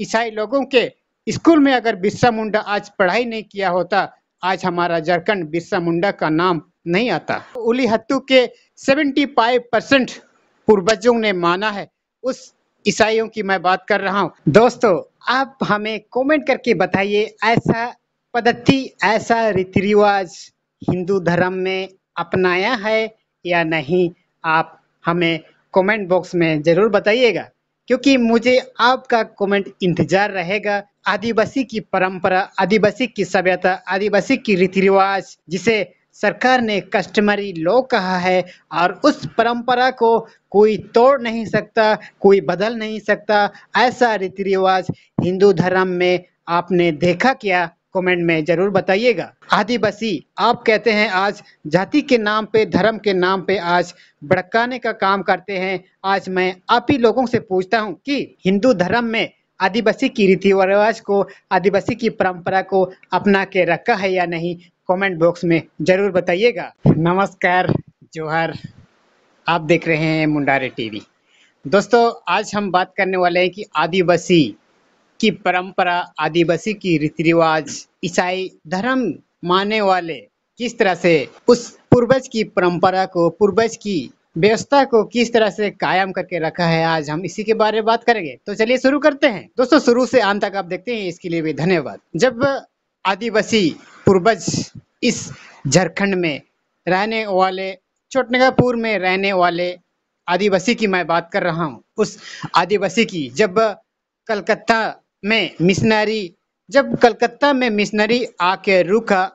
ईसाई लोगों के स्कूल में अगर बिरसा मुंडा आज पढ़ाई नहीं किया होता आज हमारा झारखंड बिरसा मुंडा का नाम नहीं आता उली हत्तू के 75 परसेंट पूर्वजों ने माना है उस ईसाइयों की मैं बात कर रहा हूँ दोस्तों आप हमें कमेंट करके बताइए ऐसा पद्धति ऐसा रीति रिवाज हिंदू धर्म में अपनाया है या नहीं आप हमें कमेंट बॉक्स में ज़रूर बताइएगा क्योंकि मुझे आपका कमेंट इंतजार रहेगा आदिवासी की परंपरा आदिवासी की सभ्यता आदिवासी की रीति रिवाज जिसे सरकार ने कस्टमरी लॉ कहा है और उस परंपरा को कोई तोड़ नहीं सकता कोई बदल नहीं सकता ऐसा रीति रिवाज हिंदू धर्म में आपने देखा क्या कमेंट में जरूर बताइएगा आदिवासी आप कहते हैं आज जाति के नाम पे धर्म के नाम पे आज भड़काने का काम करते हैं आज मैं आप ही लोगों से पूछता हूँ कि हिंदू धर्म में आदिवासी की रीति रिवाज को आदिवासी की परंपरा को अपना के रखा है या नहीं कमेंट बॉक्स में जरूर बताइएगा नमस्कार जोहर आप देख रहे हैं मुंडारे टीवी दोस्तों आज हम बात करने वाले हैं कि आदिवासी की परंपरा आदिवासी की रीति रिवाज ईसाई धर्म मानने वाले किस तरह से उस पूर्वज की परंपरा को पूर्वज की व्यवस्था को किस तरह से कायम करके रखा है आज हम इसी के बारे में बात करेंगे तो चलिए शुरू करते हैं दोस्तों शुरू से आम तक आप देखते हैं इसके लिए भी धन्यवाद जब आदिवासी पूर्वज इस झारखंड में रहने वाले छोटनगापुर में रहने वाले आदिवासी की मैं बात कर रहा हूँ उस आदिवासी की जब कलकत्ता में मिशनरी जब कलकत्ता में मिशनरी आके रुका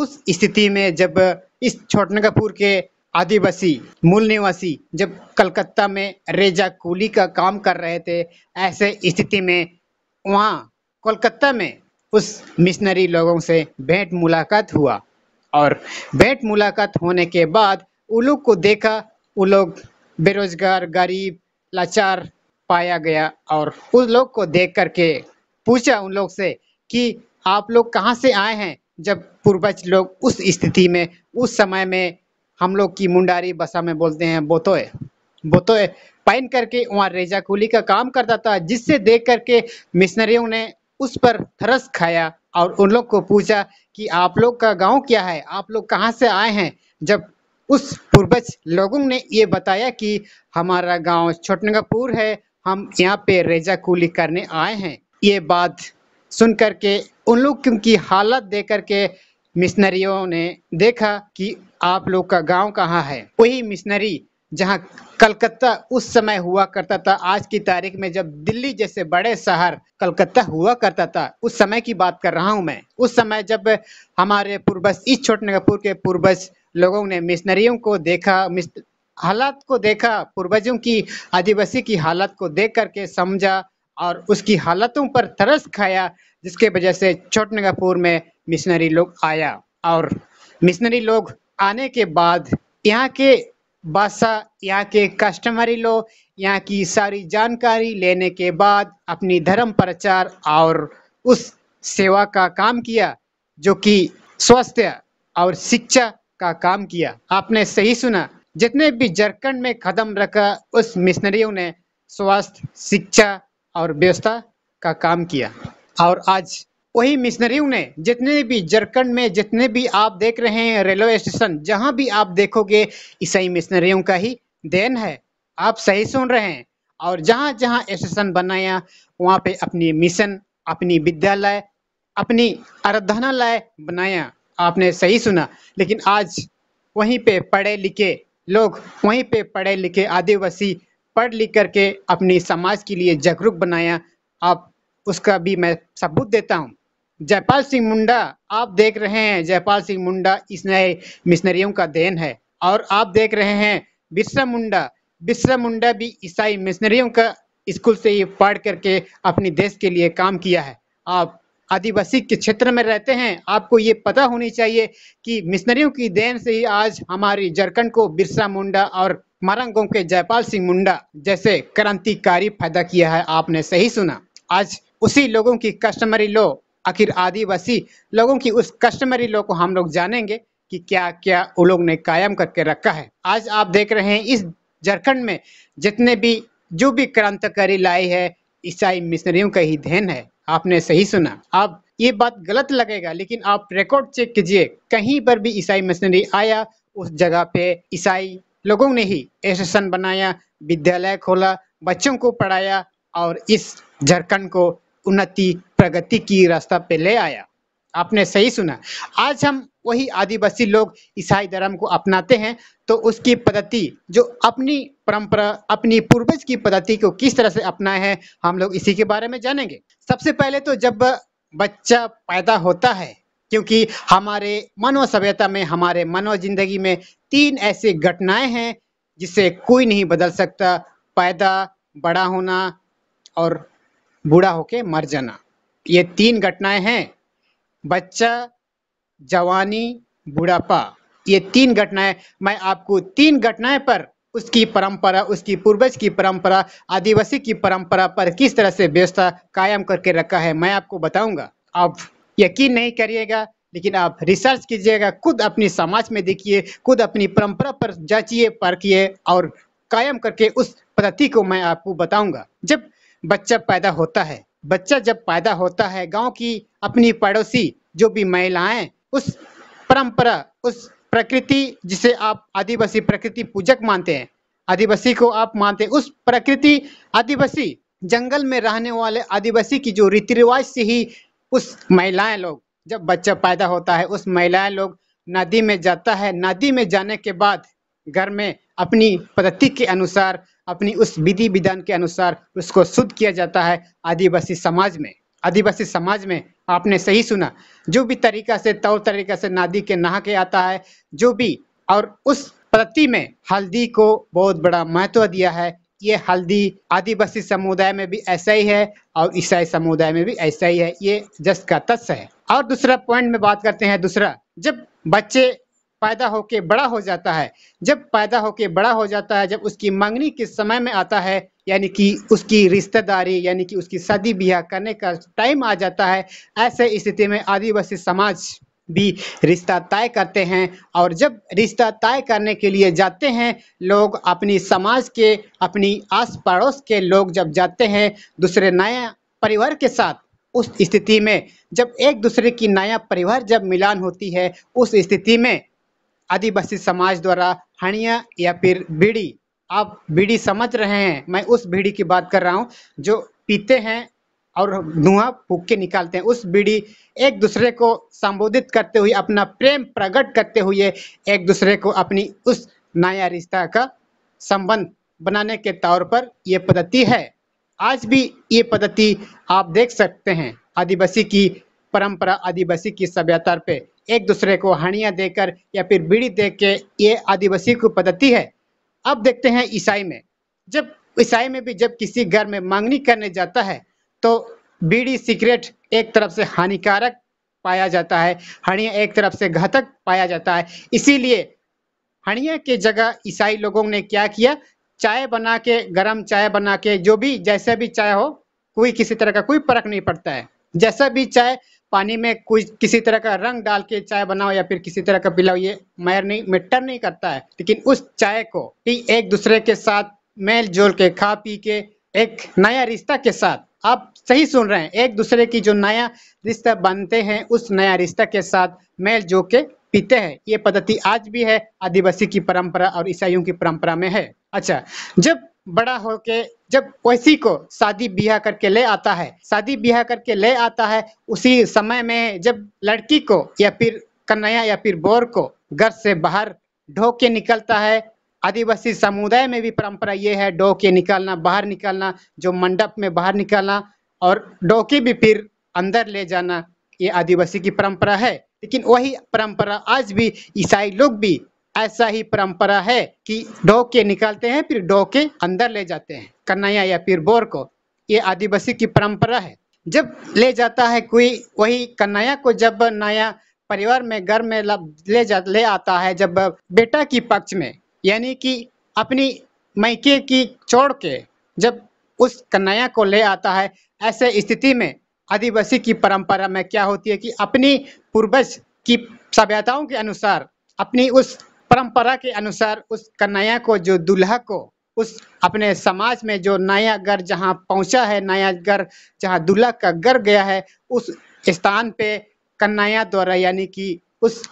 उस स्थिति में जब इस छोटनगापुर के आदिवासी मूल निवासी जब कलकत्ता में रेजा कूली का काम कर रहे थे ऐसे स्थिति में वहाँ कोलकाता में उस मिशनरी लोगों से भेंट मुलाकात हुआ और भेंट मुलाकात होने के बाद उन लोग को देखा वो लोग बेरोजगार गरीब लाचार पाया गया और उस लोग को देख करके पूछा उन लोग से कि आप लोग कहाँ से आए हैं जब पूर्वज लोग उस स्थिति में उस समय में हम लोग की मुंडारी बसा में बोलते हैं बोतोए बोतोए पहन करके वहाँ रेजा कूली का काम करता था जिससे देख करके मिशनरियों ने उस पर थरस खाया और उन लोग को पूछा कि आप लोग का गांव क्या है आप लोग कहाँ से आए हैं जब उस पूर्वज लोगों ने ये बताया कि हमारा गांव छोटनगापुर है हम यहाँ पे रेजा कूली करने आए हैं ये बात सुन करके उन लोग की हालत देख करके मिशनरियों ने देखा कि आप लोग का गांव कहाँ है वही मिशनरी जहाँ कलकत्ता उस समय हुआ करता था आज की तारीख में जब दिल्ली जैसे बड़े शहर कलकत्ता हुआ करता था उस समय की बात कर रहा हूँ मैं उस समय जब हमारे पूर्वज इस नगरपुर के पूर्वज लोगों ने मिशनरियों को देखा हालात को देखा पूर्वजों की आदिवासी की हालत को देख करके समझा और उसकी हालतों पर तरस खाया जिसके वजह से छोटनगापुर में मिशनरी लोग आया और मिशनरी लोग आने के बाद यहाँ के बादशाह यहाँ के कस्टमरी लोग यहाँ की सारी जानकारी लेने के बाद अपनी धर्म प्रचार और उस सेवा का काम किया जो कि स्वास्थ्य और शिक्षा का काम किया आपने सही सुना जितने भी झारखंड में कदम रखा उस मिशनरियों ने स्वास्थ्य शिक्षा और व्यवस्था का काम किया और आज वही मिशनरियों ने जितने भी झारखंड में जितने भी आप देख रहे हैं रेलवे स्टेशन जहां भी आप देखोगे ईसाई मिशनरियों का ही देन है आप सही सुन रहे हैं और जहां जहां स्टेशन बनाया वहां पे अपनी मिशन अपनी विद्यालय अपनी आराधनालय बनाया आपने सही सुना लेकिन आज वहीं पे पढ़े लिखे लोग वहीं पे पढ़े लिखे आदिवासी पढ़ लिख करके अपने समाज के लिए जागरूक बनाया आप उसका भी मैं सबूत देता हूँ जयपाल सिंह मुंडा आप देख रहे हैं जयपाल सिंह मुंडा इस नए मिशनरियों का देन है और आप देख रहे हैं बिरसा मुंडा बिरसा मुंडा भी ईसाई मिशनरियों का स्कूल से ही पढ़ करके अपने देश के लिए काम किया है आप आदिवासी के क्षेत्र में रहते हैं आपको ये पता होनी चाहिए कि मिशनरियों की देन से ही आज हमारी झारखंड को बिरसा मुंडा और मारंगों के जयपाल सिंह मुंडा जैसे क्रांतिकारी पैदा किया है आपने सही सुना आज उसी लोगों की कस्टमरी लो आखिर आदिवासी लोगों की उस कस्टमरी लो को हम लोग जानेंगे कि क्या क्या वो लोग ने कायम करके रखा है आज आप देख रहे हैं इस झारखंड में जितने भी जो भी क्रांतिकारी लाई है ईसाई मिशनरियों का ही देन है आपने सही सुना आप ये बात गलत लगेगा लेकिन आप रिकॉर्ड चेक कीजिए कहीं पर भी ईसाई मिशनरी आया उस जगह पे ईसाई लोगों ने ही एसोसिएशन बनाया विद्यालय खोला बच्चों को पढ़ाया और इस झारखंड को उन्नति प्रगति की रास्ता पे ले आया आपने सही सुना आज हम वही आदिवासी लोग ईसाई धर्म को अपनाते हैं तो उसकी पद्धति जो अपनी परंपरा अपनी पूर्वज की पद्धति को किस तरह से अपनाए हैं हम लोग इसी के बारे में जानेंगे सबसे पहले तो जब बच्चा पैदा होता है क्योंकि हमारे मनो सभ्यता में हमारे मनो जिंदगी में तीन ऐसी घटनाएं हैं जिसे कोई नहीं बदल सकता पैदा बड़ा होना और बूढ़ा होके मर जाना ये तीन घटनाएं हैं बच्चा जवानी बुढ़ापा ये तीन घटनाएं मैं आपको तीन घटनाएं पर उसकी परंपरा उसकी पूर्वज की परंपरा आदिवासी की परंपरा पर किस तरह से व्यवस्था कायम करके रखा है मैं आपको बताऊंगा आप यकीन नहीं करिएगा लेकिन आप रिसर्च कीजिएगा खुद अपनी समाज में देखिए खुद अपनी परंपरा पर जाचिए परखिए और कायम करके उस पद्धति को मैं आपको बताऊंगा जब बच्चा पैदा होता है बच्चा जब पैदा होता है गांव की अपनी पड़ोसी जो भी महिलाएं उस परंपरा उस प्रकृति जिसे आप आदिवासी प्रकृति पूजक मानते हैं आदिवासी को आप मानते हैं उस प्रकृति आदिवासी जंगल में रहने वाले आदिवासी की जो रीति रिवाज से ही उस महिलाएं लोग जब बच्चा पैदा होता है उस महिलाएं लोग नदी में जाता है नदी में जाने के बाद घर में अपनी पद्धति के अनुसार अपनी उस विधि विधान के अनुसार उसको शुद्ध किया जाता है आदिवासी समाज में आदिवासी समाज में आपने सही सुना जो भी तरीका से तौर तरीका से नादी के नहा के आता है जो भी और उस प्रति में हल्दी को बहुत बड़ा महत्व दिया है ये हल्दी आदिवासी समुदाय में भी ऐसा ही है और ईसाई समुदाय में भी ऐसा ही है ये जस का तस् है और दूसरा पॉइंट में बात करते हैं दूसरा जब बच्चे पैदा होके बड़ा हो जाता है जब पैदा होके बड़ा हो जाता है जब उसकी मंगनी के समय में आता है यानी कि उसकी रिश्तेदारी यानी कि उसकी शादी ब्याह करने का टाइम आ जाता है ऐसे स्थिति में आदिवासी समाज भी रिश्ता तय करते हैं और जब रिश्ता तय करने के लिए जाते हैं लोग अपनी समाज के अपनी आस पड़ोस के लोग जब जाते हैं दूसरे नए परिवार के साथ उस स्थिति में जब एक दूसरे की नया परिवार जब मिलान होती है उस स्थिति में आदिवासी समाज द्वारा हणिया या फिर बीड़ी आप बीड़ी समझ रहे हैं मैं उस बीड़ी की बात कर रहा हूँ जो पीते हैं और धुआं फूक के निकालते हैं उस बीड़ी एक दूसरे को संबोधित करते हुए अपना प्रेम प्रकट करते हुए एक दूसरे को अपनी उस नया रिश्ता का संबंध बनाने के तौर पर यह पद्धति है आज भी ये पद्धति आप देख सकते हैं आदिवासी की परंपरा आदिवासी की सभ्यता पे एक दूसरे को हणिया देकर या फिर बीड़ी दे के ये आदिवासी की पद्धति है अब देखते हैं ईसाई में जब ईसाई में भी जब किसी घर में मांगनी करने जाता है तो बीड़ी सिगरेट एक तरफ से हानिकारक पाया जाता है हणिया एक तरफ से घातक पाया जाता है इसीलिए हणिया के जगह ईसाई लोगों ने क्या किया चाय बना के गरम चाय बना के जो भी जैसा भी चाय हो कोई किसी तरह का कोई फर्क नहीं पड़ता है जैसा भी चाय पानी में कुछ किसी तरह का रंग डाल के चाय बनाओ या फिर किसी तरह का पिलाओ ये मैर नहीं मिट्टर नहीं करता है लेकिन उस चाय को भी एक दूसरे के साथ मेल जोल के खा पी के एक नया रिश्ता के साथ आप सही सुन रहे हैं एक दूसरे की जो नया रिश्ता बनते हैं उस नया रिश्ता के साथ मेल जो के पीते हैं ये पद्धति आज भी है आदिवासी की परंपरा और ईसाइयों की परंपरा में है अच्छा जब बड़ा होके जब वैसी को शादी ब्याह करके ले आता है शादी ब्याह करके ले आता है उसी समय में जब लड़की को या फिर कन्हैया या फिर बोर को घर से बाहर ढो के निकलता है आदिवासी समुदाय में भी परंपरा ये है डो के निकालना बाहर निकालना जो मंडप में बाहर निकालना और डो के भी फिर अंदर ले जाना ये आदिवासी की परंपरा है लेकिन वही परंपरा आज भी ईसाई लोग भी ऐसा ही परंपरा है कि डोके निकालते हैं फिर डोके अंदर ले जाते हैं कन्हैया या फिर बोर को ये आदिवासी की परंपरा है जब ले जाता है कोई वही कन्हैया को जब नया परिवार में घर में ले जा ले आता है जब बेटा की पक्ष में यानी कि अपनी मैके की छोड़ के जब उस कन्हैया को ले आता है ऐसे स्थिति में आदिवासी की परंपरा में क्या होती है कि अपनी पूर्वज की सभ्यताओं के अनुसार अपनी उस परंपरा के अनुसार उस कन्हैया को जो दुल्हा को उस अपने समाज में जो नया घर जहाँ पहुँचा है नया घर जहाँ दूल्हा का घर गया है उस स्थान पे कन्हैया द्वारा यानी कि उस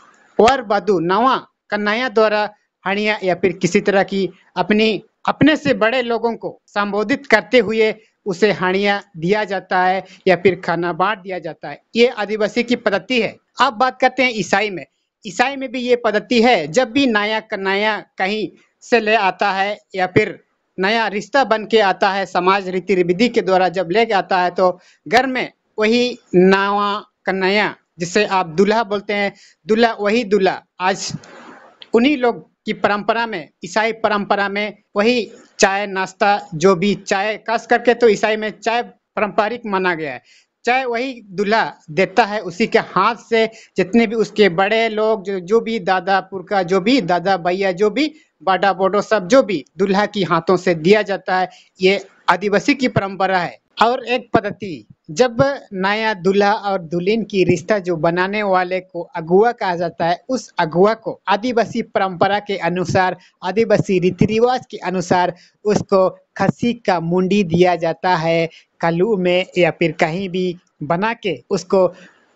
वर वधु नवा कन्हैया द्वारा हणिया या फिर किसी तरह की अपनी अपने से बड़े लोगों को संबोधित करते हुए उसे हणिया दिया जाता है या फिर खाना बांट दिया जाता है ये आदिवासी की पद्धति है अब बात करते हैं ईसाई में ईसाई में भी ये पद्धति है जब भी नया नया कहीं से ले आता है या फिर नया रिश्ता बन के आता है समाज रीति विधि के द्वारा जब ले के आता है तो घर में वही नवा कन्या जिसे आप दूल्हा बोलते हैं दूल्हा वही दूल्हा आज उन्हीं लोग की परंपरा में ईसाई परंपरा में वही चाय नाश्ता जो भी चाय खास करके तो ईसाई में चाय पारंपरिक माना गया है चाहे वही दूल्हा देता है उसी के हाथ से जितने भी उसके बड़े लोग जो जो भी दादा पुरखा जो भी दादा भैया जो भी बाटा बोटो सब जो भी दूल्हा की हाथों से दिया जाता है ये आदिवासी की परंपरा है और एक पद्धति जब नया दूल्हा और दुल्हन की रिश्ता जो बनाने वाले को अगुआ कहा जाता है उस अगुआ को आदिवासी परंपरा के अनुसार आदिवासी रीति रिवाज के अनुसार उसको खसी का मुंडी दिया जाता है कलू में या फिर कहीं भी बना के उसको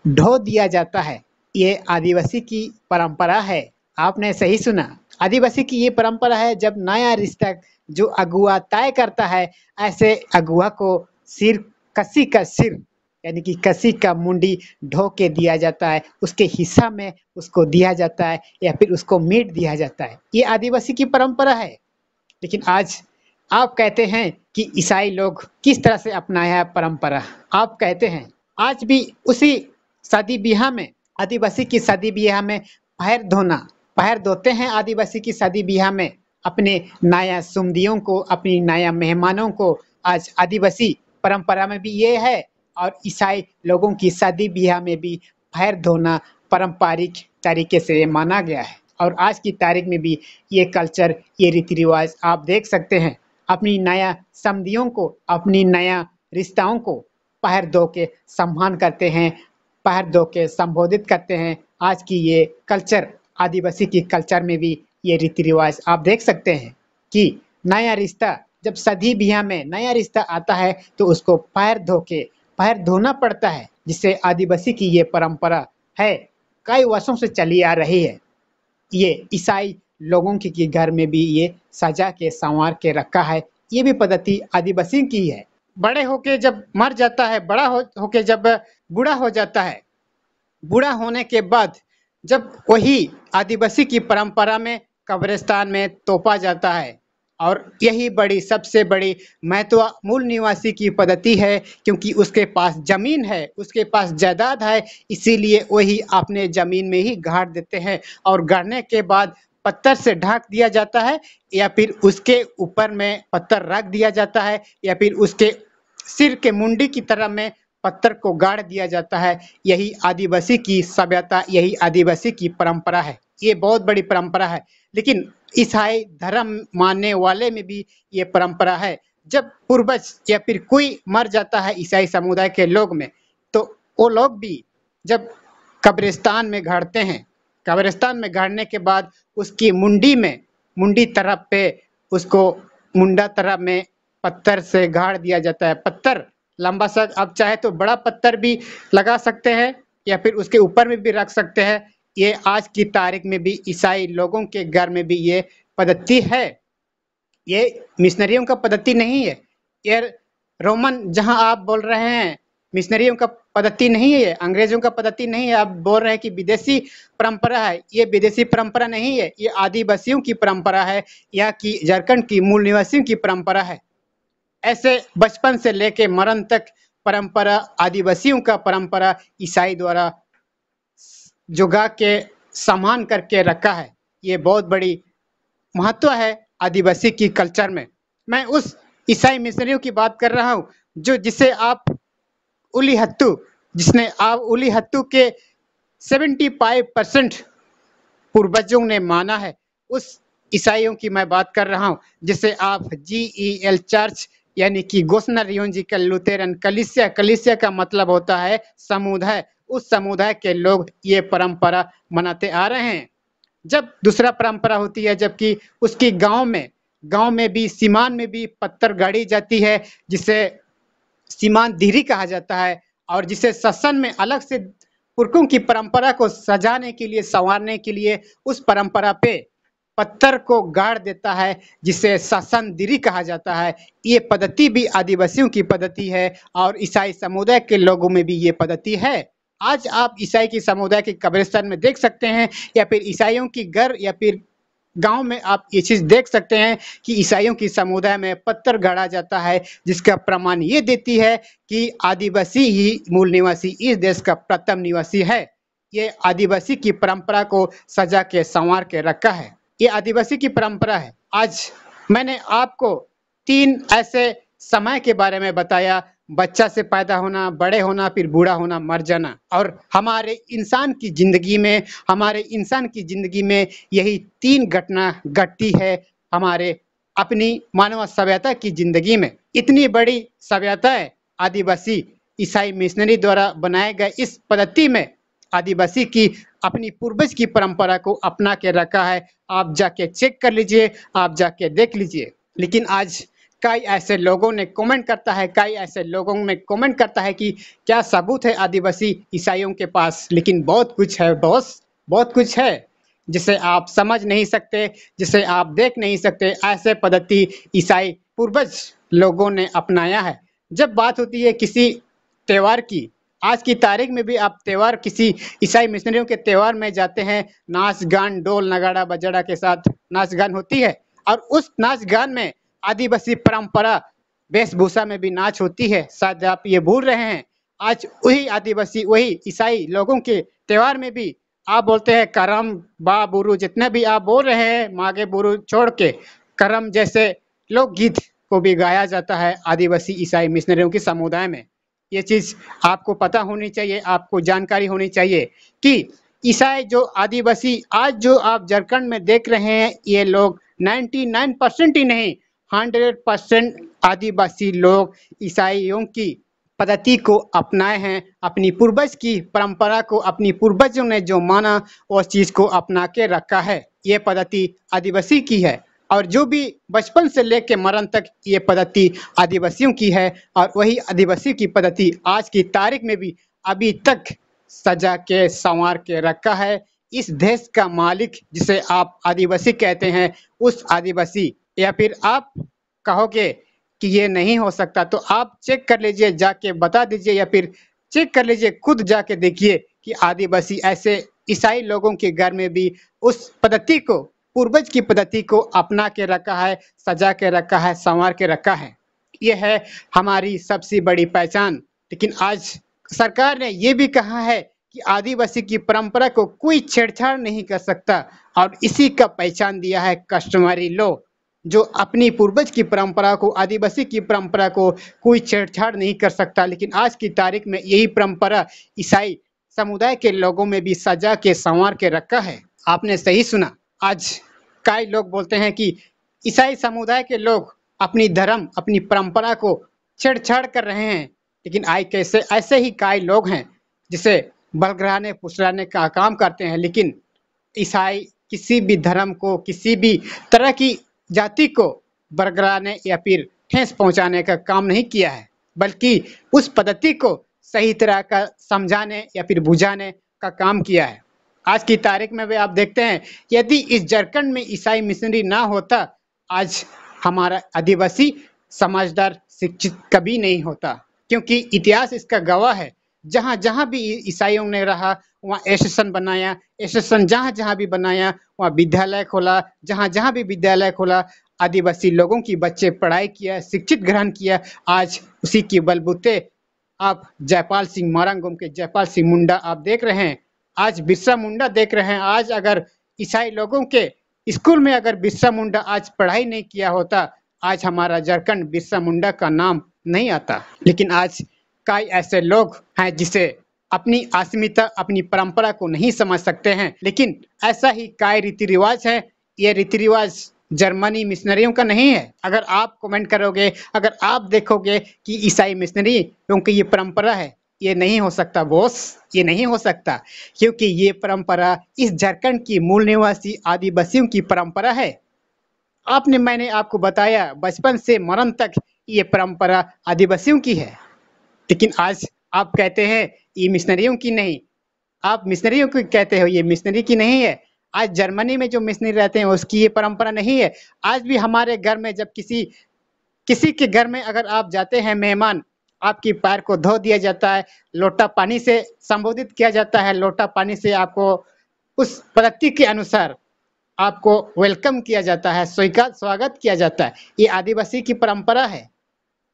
ढो दिया जाता है ये आदिवासी की परंपरा है आपने सही सुना आदिवासी की ये परंपरा है जब नया रिश्ता जो अगुआ तय करता है ऐसे अगुआ को सिर कसी का सिर यानी कि कसी का मुंडी ढो के दिया जाता है उसके हिस्सा में उसको दिया जाता है या फिर उसको मीट दिया जाता है ये आदिवासी की परंपरा है लेकिन आज आप कहते हैं कि ईसाई लोग किस तरह से अपनाया परंपरा आप कहते हैं आज भी उसी शादी ब्याह में आदिवासी की शादी ब्याह में पैर धोना पैर धोते हैं आदिवासी की शादी ब्याह में अपने नया सुमदियों को अपनी नया मेहमानों को आज आदिवासी परंपरा में भी ये है और ईसाई लोगों की शादी ब्याह में भी पैर धोना पारंपरिक तरीके से माना गया है और आज की तारीख में भी ये कल्चर ये रीति रिवाज आप देख सकते हैं अपनी नया समधियों को अपनी नया रिश्ताओं को पैर धो के सम्मान करते हैं पैर धो के संबोधित करते हैं आज की ये कल्चर आदिवासी की कल्चर में भी ये रीति रिवाज आप देख सकते हैं कि नया रिश्ता जब सदी बिया में नया रिश्ता आता है तो उसको पैर धो के पैर धोना पड़ता है जिससे आदिवासी की ये परंपरा है कई वर्षों से चली आ रही है ये ईसाई लोगों के घर में भी ये सजा के संवार के रखा है ये भी पद्धति आदिवासी की है बड़े होके जब मर जाता है बड़ा हो होके जब बूढ़ा हो जाता है बूढ़ा होने के बाद जब वही आदिवासी की परंपरा में कब्रिस्तान में तोपा जाता है और यही बड़ी सबसे बड़ी महत्व मूल निवासी की पद्धति है क्योंकि उसके पास ज़मीन है उसके पास जायदाद है इसीलिए वही अपने ज़मीन में ही गाड़ देते हैं और गाड़ने के बाद पत्थर से ढक दिया जाता है या फिर उसके ऊपर में पत्थर रख दिया जाता है या फिर उसके सिर के मुंडी की तरह में पत्थर को गाड़ दिया जाता है यही आदिवासी की सभ्यता यही आदिवासी की परंपरा है ये बहुत बड़ी परंपरा है लेकिन ईसाई धर्म मानने वाले में भी ये परंपरा है जब पूर्वज या फिर कोई मर जाता है ईसाई समुदाय के लोग में तो वो लोग भी जब कब्रिस्तान में घड़ते हैं कब्रिस्तान में घड़ने के बाद उसकी मुंडी में मुंडी तरफ पे उसको मुंडा तरफ में पत्थर से गाड़ दिया जाता है पत्थर लंबा सा अब चाहे तो बड़ा पत्थर भी लगा सकते हैं या फिर उसके ऊपर में भी रख सकते हैं ये आज की तारीख में भी ईसाई लोगों के घर में भी ये पद्धति है ये मिशनरियों का पद्धति नहीं है ये रोमन जहां आप बोल रहे हैं मिशनरियों का पद्धति नहीं है अंग्रेजों का पद्धति नहीं है आप बोल रहे हैं कि विदेशी परंपरा है ये विदेशी परंपरा नहीं है ये आदिवासियों की परंपरा है या कि झारखंड की मूल निवासियों की परंपरा है ऐसे बचपन से लेके मरण तक परंपरा आदिवासियों का परंपरा ईसाई द्वारा जुगा के सम्मान करके रखा है ये बहुत बड़ी महत्व है आदिवासी की कल्चर में मैं उस ईसाई मिशनरियों की बात कर रहा हूँ जो जिसे आप उली हत्तू जिसने आप उली हत्तू के 75 परसेंट पूर्वजों ने माना है उस ईसाइयों की मैं बात कर रहा हूँ जिसे आप जी ई एल चर्च यानी कि गोसना का लुतेरन कलिसिया कलिसिया का मतलब होता है समुदाय उस समुदाय के लोग ये परंपरा मनाते आ रहे हैं जब दूसरा परंपरा होती है जबकि उसकी गांव में गांव में भी सीमान में भी पत्थर गाड़ी जाती है जिसे सीमान धीरी कहा जाता है और जिसे ससन में अलग से पुरखों की परंपरा को सजाने के लिए संवारने के लिए उस परंपरा पे पत्थर को गाड़ देता है जिसे शासन दिरी कहा जाता है ये पद्धति भी आदिवासियों की पद्धति है और ईसाई समुदाय के लोगों में भी ये पद्धति है आज आप ईसाई की समुदाय के कब्रिस्तान में देख सकते हैं या फिर ईसाइयों की घर या फिर गांव में आप ये चीज देख सकते हैं कि ईसाइयों की समुदाय में पत्थर गढ़ा जाता है जिसका प्रमाण ये देती है कि आदिवासी ही मूल निवासी इस देश का प्रथम निवासी है ये आदिवासी की परंपरा को सजा के संवार के रखा है ये आदिवासी की परंपरा है आज मैंने आपको तीन ऐसे समय के बारे में बताया बच्चा से पैदा होना बड़े होना फिर बूढ़ा होना मर जाना और हमारे इंसान की ज़िंदगी में हमारे इंसान की ज़िंदगी में यही तीन घटना घटती है हमारे अपनी मानव सभ्यता की ज़िंदगी में इतनी बड़ी सभ्यता है आदिवासी ईसाई मिशनरी द्वारा बनाए गए इस पद्धति में आदिवासी की अपनी पूर्वज की परंपरा को अपना के रखा है आप जाके चेक कर लीजिए आप जाके देख लीजिए लेकिन आज कई ऐसे लोगों ने कमेंट करता है कई ऐसे लोगों में कमेंट करता है कि क्या सबूत है आदिवासी ईसाइयों के पास लेकिन बहुत कुछ है बहुत बहुत कुछ है जिसे आप समझ नहीं सकते जिसे आप देख नहीं सकते ऐसे पद्धति ईसाई पूर्वज लोगों ने अपनाया है जब बात होती है किसी त्यौहार की आज की तारीख में भी आप त्यौहार किसी ईसाई मिशनरियों के त्यौहार में जाते हैं नाच गान डोल नगाड़ा बजड़ा के साथ नाच गान होती है और उस नाच गान में आदिवासी परंपरा वेशभूषा में भी नाच होती है शायद आप ये भूल रहे हैं आज वही आदिवासी वही ईसाई लोगों के त्यौहार में भी आप बोलते हैं करम बा बुरु जितने भी आप बोल रहे हैं मागे बुरु छोड़ के करम जैसे लोकगीत को भी गाया जाता है आदिवासी ईसाई मिशनरियों के समुदाय में ये चीज़ आपको पता होनी चाहिए आपको जानकारी होनी चाहिए कि ईसाई जो आदिवासी आज जो आप झारखंड में देख रहे हैं ये लोग 99 परसेंट ही नहीं हंड्रेड परसेंट आदिवासी लोग ईसाइयों की पद्धति को अपनाए हैं अपनी पूर्वज की परंपरा को अपनी पूर्वजों ने जो माना उस चीज़ को अपना के रखा है ये पद्धति आदिवासी की है और जो भी बचपन से लेकर मरण तक ये पद्धति आदिवासियों की है और वही आदिवासी की पद्धति आज की तारीख में भी अभी तक सजा के संवार के रखा है इस देश का मालिक जिसे आप आदिवासी कहते हैं उस आदिवासी या फिर आप कहोगे कि ये नहीं हो सकता तो आप चेक कर लीजिए जाके बता दीजिए या फिर चेक कर लीजिए खुद जाके देखिए कि आदिवासी ऐसे ईसाई लोगों के घर में भी उस पद्धति को पूर्वज की पद्धति को अपना के रखा है सजा के रखा है संवार के रखा है यह है हमारी सबसे बड़ी पहचान लेकिन आज सरकार ने ये भी कहा है कि आदिवासी की परंपरा को कोई छेड़छाड़ नहीं कर सकता और इसी का पहचान दिया है कस्टमरी लॉ जो अपनी पूर्वज की परंपरा को आदिवासी की परंपरा को कोई छेड़छाड़ नहीं कर सकता लेकिन आज की तारीख में यही परंपरा ईसाई समुदाय के लोगों में भी सजा के संवार के रखा है आपने सही सुना आज कई लोग बोलते हैं कि ईसाई समुदाय के लोग अपनी धर्म अपनी परंपरा को छेड़छाड़ कर रहे हैं लेकिन आए कैसे ऐसे ही कई लोग हैं जिसे बलगराने पुसराने का काम करते हैं लेकिन ईसाई किसी भी धर्म को किसी भी तरह की जाति को बरकराने या फिर ठेस पहुंचाने का काम नहीं किया है बल्कि उस पद्धति को सही तरह का समझाने या फिर बुझाने का काम किया है आज की तारीख में भी आप देखते हैं यदि इस झारखंड में ईसाई मिशनरी ना होता आज हमारा आदिवासी समझदार शिक्षित कभी नहीं होता क्योंकि इतिहास इसका गवाह है जहाँ जहाँ भी ईसाइयों ने रहा वहाँ एसोसन बनाया एसोसन जहाँ जहाँ भी बनाया वहाँ विद्यालय खोला जहाँ जहाँ भी विद्यालय खोला आदिवासी लोगों की बच्चे पढ़ाई किया शिक्षित ग्रहण किया आज उसी के बलबूते आप जयपाल सिंह मारंगोम के जयपाल सिंह मुंडा आप देख रहे हैं आज बिरसा मुंडा देख रहे हैं आज अगर ईसाई लोगों के स्कूल में अगर बिरसा मुंडा आज पढ़ाई नहीं किया होता आज हमारा झारखंड बिरसा मुंडा का नाम नहीं आता लेकिन आज कई ऐसे लोग हैं जिसे अपनी अस्मिता अपनी परंपरा को नहीं समझ सकते हैं लेकिन ऐसा ही कई रीति रिवाज है ये रीति रिवाज जर्मनी मिशनरियों का नहीं है अगर आप कमेंट करोगे अगर आप देखोगे कि ईसाई मिशनरी क्योंकि ये परंपरा है ये नहीं हो सकता बोस ये नहीं हो सकता क्योंकि ये परंपरा इस झारखंड की मूल निवासी आदिवासियों की परंपरा है आपने मैंने आपको बताया बचपन से मरण तक ये परंपरा आदिवासियों की है लेकिन आज आप कहते हैं ये मिशनरियों की नहीं आप मिशनरियों की कहते हो ये मिशनरी की नहीं है आज जर्मनी में जो मिशनरी रहते हैं उसकी ये परंपरा नहीं है आज भी हमारे घर में जब किसी किसी के घर में अगर आप जाते हैं मेहमान आपकी पैर को धो दिया जाता है लोटा पानी से संबोधित किया जाता है लोटा पानी से आपको उस प्रगति के अनुसार आपको वेलकम किया जाता है स्वीकार स्वागत किया जाता है ये आदिवासी की परंपरा है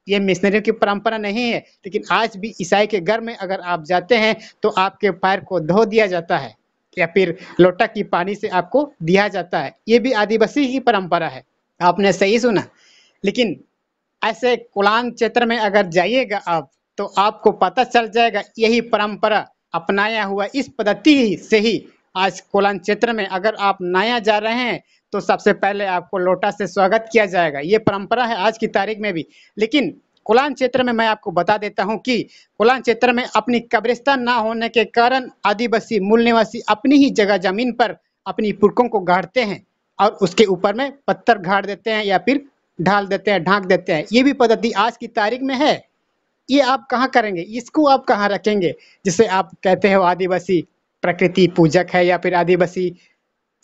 ये मिशनरी की परंपरा नहीं है लेकिन आज भी ईसाई के घर में अगर आप जाते हैं तो आपके पैर को धो दिया जाता है या फिर लोटा की पानी से आपको दिया जाता है ये भी आदिवासी की परंपरा है आपने सही सुना लेकिन ऐसे कुलांग क्षेत्र में अगर जाइएगा आप तो आपको पता चल जाएगा यही परंपरा अपनाया हुआ इस पद्धति से ही आज कोलान क्षेत्र में अगर आप नया जा रहे हैं तो सबसे पहले आपको लोटा से स्वागत किया जाएगा ये परंपरा है आज की तारीख में भी लेकिन कुलान क्षेत्र में मैं आपको बता देता हूं कि कुलान क्षेत्र में अपनी कब्रिस्तान ना होने के कारण आदिवासी मूल निवासी अपनी ही जगह जमीन पर अपनी पुरखों को गाड़ते हैं और उसके ऊपर में पत्थर गाड़ देते हैं या फिर ढाल देते हैं ढांक देते हैं ये भी पद्धति आज की तारीख में है ये आप कहाँ करेंगे इसको आप कहाँ रखेंगे जिसे आप कहते हो आदिवासी प्रकृति पूजक है या फिर आदिवासी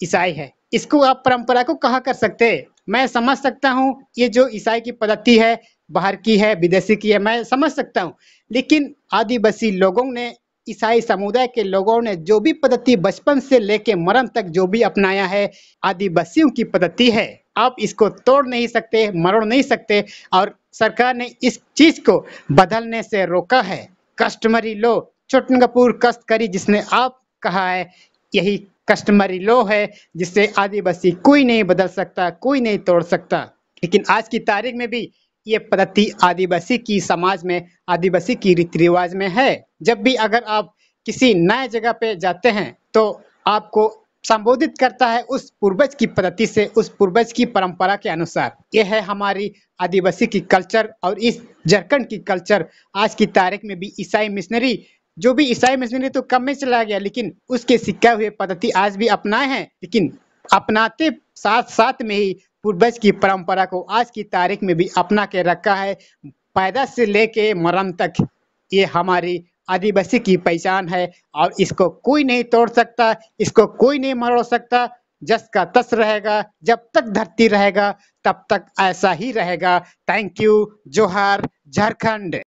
ईसाई है इसको आप परंपरा को कहा कर सकते मैं समझ सकता हूँ ये जो ईसाई की पद्धति है बाहर की है विदेशी की है मैं समझ सकता हूँ लेकिन आदिवासी लोगों ने ईसाई समुदाय के लोगों ने जो भी पद्धति बचपन से लेके मरण तक जो भी अपनाया है आदिवासियों की पद्धति है आप इसको तोड़ नहीं सकते मरोड़ नहीं सकते और सरकार ने इस चीज को बदलने से रोका है कस्टमरी लो छोटन कपूर कस्त करी जिसने आप कहा है यही कस्टमरी लो है जिससे आदिवासी कोई नहीं बदल सकता कोई नहीं तोड़ सकता लेकिन आज की तारीख में भी ये पद्धति आदिवासी की समाज में आदिवासी की रीति रिवाज में है जब भी अगर आप किसी नए जगह पे जाते हैं तो आपको संबोधित करता है उस पूर्वज की पद्धति से उस पूर्वज की परंपरा के अनुसार यह है हमारी आदिवासी की कल्चर और इस झारखंड की कल्चर आज की तारीख में भी ईसाई मिशनरी जो भी ईसाई मिशनरी तो कम में चला गया लेकिन उसके सिक्का हुए पद्धति आज भी अपनाए हैं लेकिन अपनाते साथ साथ में ही पूर्वज की परंपरा को आज की तारीख में भी अपना के रखा है पैदा से लेके मरम तक ये हमारी आदिवासी की पहचान है और इसको कोई नहीं तोड़ सकता इसको कोई नहीं मरोड़ सकता जस का तस रहेगा जब तक धरती रहेगा तब तक ऐसा ही रहेगा थैंक यू जोहार झारखंड